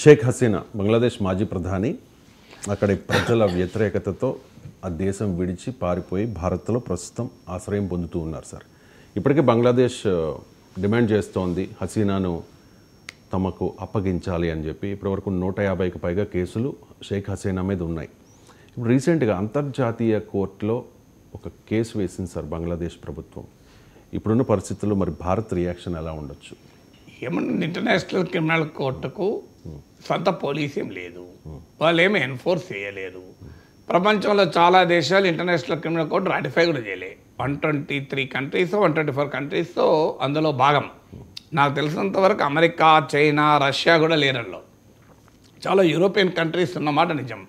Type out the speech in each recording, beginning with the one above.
షేక్ హసీనా బంగ్లాదేశ్ మాజీ ప్రధాని అక్కడి ప్రజల వ్యతిరేకతతో ఆ దేశం విడిచి పారిపోయి భారత్లో ప్రస్తుతం ఆశ్రయం పొందుతూ ఉన్నారు సార్ ఇప్పటికే బంగ్లాదేశ్ డిమాండ్ చేస్తోంది హసీనాను తమకు అప్పగించాలి అని చెప్పి ఇప్పటివరకు నూట యాభైకి పైగా కేసులు షేక్ హసీనా మీద ఉన్నాయి ఇప్పుడు రీసెంట్గా అంతర్జాతీయ కోర్టులో ఒక కేసు వేసింది సార్ బంగ్లాదేశ్ ప్రభుత్వం ఇప్పుడున్న పరిస్థితుల్లో మరి భారత్ రియాక్షన్ ఎలా ఉండొచ్చు హ్యూమన్ ఇంటర్నేషనల్ క్రిమినల్ కోర్టుకు సొంత పోలీస్ ఏం లేదు వాళ్ళు ఏమి ఎన్ఫోర్స్ చేయలేదు ప్రపంచంలో చాలా దేశాలు ఇంటర్నేషనల్ క్రిమినల్ కోర్టు రాటిఫై కూడా చేయలే one twenty three countries one twenty four కంట్రీస్తో అందులో భాగం నాకు తెలిసినంత వరకు అమెరికా చైనా రష్యా కూడా లేరల్లో చాలా యూరోపియన్ కంట్రీస్ ఉన్నమాట నిజం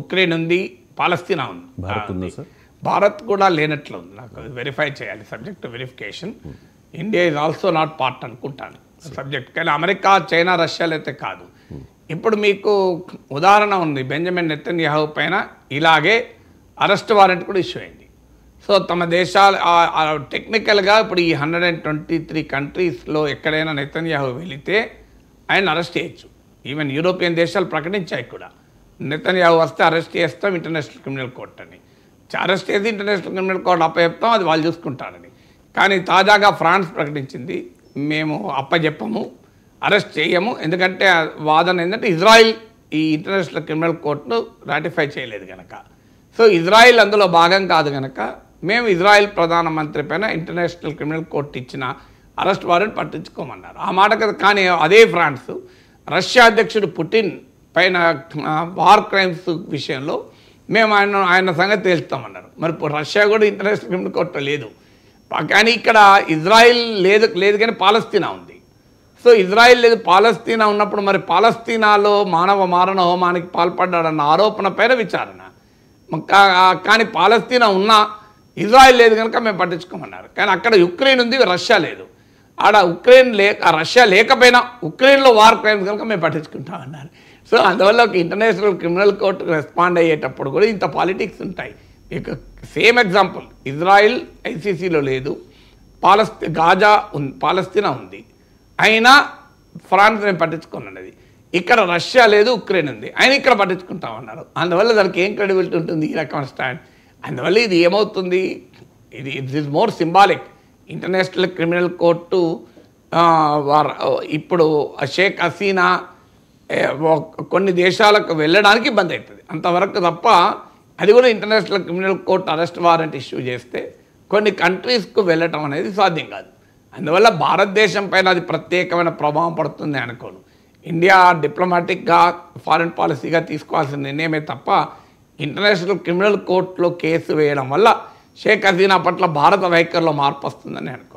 ఉక్రెయిన్ ఉంది పాలస్తీనా ఉంది భారత్ కూడా లేనట్లు ఉంది నాకు వెరిఫై చేయాలి subject verification India is also not part అనుకుంటాను సబ్జెక్ట్ కానీ అమెరికా చైనా రష్యాలు అయితే కాదు ఇప్పుడు మీకు ఉదాహరణ ఉంది బెంజమిన్ నెత్తన్యాహు పైన ఇలాగే అరెస్ట్ వారెంట్ కూడా ఇష్యూ అయింది సో తమ దేశాలు టెక్నికల్గా ఇప్పుడు ఈ హండ్రెడ్ అండ్ ట్వంటీ త్రీ కంట్రీస్లో ఎక్కడైనా నెతన్యాహు వెళితే ఆయన అరెస్ట్ చేయొచ్చు ఈవెన్ యూరోపియన్ దేశాలు ప్రకటించాయి కూడా నెతన్యాహు వస్తే అరెస్ట్ చేస్తాం ఇంటర్నేషనల్ క్రిమినల్ కోర్ట్ అని అరెస్ట్ చేసి ఇంటర్నేషనల్ క్రిమినల్ కోర్ట్ అప్పచెప్తాం అది వాళ్ళు చూసుకుంటారని కానీ తాజాగా ఫ్రాన్స్ ప్రకటించింది మేము అప్పజెప్పము అరెస్ట్ చేయము ఎందుకంటే వాదన ఏంటంటే ఇజ్రాయిల్ ఈ ఇంటర్నేషనల్ క్రిమినల్ కోర్టును రాటిఫై చేయలేదు కనుక సో ఇజ్రాయిల్ అందులో భాగం కాదు కనుక మేము ఇజ్రాయిల్ ప్రధానమంత్రి పైన ఇంటర్నేషనల్ క్రిమినల్ కోర్టు ఇచ్చిన అరెస్ట్ వారెంట్ పట్టించుకోమన్నారు ఆ మాట కదా కానీ అదే ఫ్రాన్స్ రష్యా అధ్యక్షుడు పుటిన్ పైన వార్ క్రైమ్స్ విషయంలో మేము ఆయన ఆయన సంగతి తేల్చుతామన్నారు మరి రష్యా కూడా ఇంటర్నేషనల్ క్రిమినల్ కోర్టు లేదు కానీ ఇక్కడ ఇజ్రాయిల్ లేదు లేదు కానీ పాలస్తీనా ఉంది సో ఇజ్రాయిల్ లేదు పాలస్తీనా ఉన్నప్పుడు మరి పాలస్తీనాలో మానవ మారణ హోమానికి పాల్పడ్డాడన్న ఆరోపణ పైన విచారణ కానీ పాలస్తీనా ఉన్నా ఇజ్రాయిల్ లేదు కనుక మేము పట్టించుకోమన్నారు కానీ అక్కడ యుక్రెయిన్ ఉంది రష్యా లేదు ఆడ ఉక్రెయిన్ లేక రష్యా లేకపోయినా ఉక్రెయిన్లో వార్ క్రైమ్స్ కనుక మేము పట్టించుకుంటామన్నారు సో అందువల్ల ఒక ఇంటర్నేషనల్ క్రిమినల్ కోర్టుకు రెస్పాండ్ అయ్యేటప్పుడు కూడా ఇంత పాలిటిక్స్ ఉంటాయి ఇక సేమ్ ఎగ్జాంపుల్ ఇజ్రాయిల్ ఐసీసీలో లేదు పాలస్తీ గాజా ఉంది పాలస్తీనా ఉంది అయినా ఫ్రాన్స్ పట్టించుకోను అన్నది ఇక్కడ రష్యా లేదు ఉక్రెయిన్ ఉంది ఆయన ఇక్కడ పట్టించుకుంటామన్నారు అందువల్ల దానికి ఏం క్రెడిబిలిటీ ఉంటుంది ఈ రకమైన స్టాండ్ అందువల్ల ఇది ఏమవుతుంది ఇది it is more symbolic international criminal court ఇప్పుడు షేక్ హసీనా కొన్ని దేశాలకు వెళ్ళడానికి ఇబ్బంది అవుతుంది అంతవరకు తప్ప అది కూడా international criminal court arrest warrant issue చేస్తే కొన్ని కంట్రీస్కు వెళ్ళటం అనేది సాధ్యం కాదు అందువల్ల భారతదేశం పైన అది ప్రత్యేకమైన ప్రభావం పడుతుంది అనుకోను ఇండియా డిప్లొమాటిక్గా ఫారిన్ పాలసీగా తీసుకోవాల్సిన నిర్ణయమే తప్ప ఇంటర్నేషనల్ క్రిమినల్ కోర్టులో కేసు వేయడం వల్ల షేక్ హసీనా పట్ల భారత వైఖరిలో మార్పు వస్తుందని అనుకో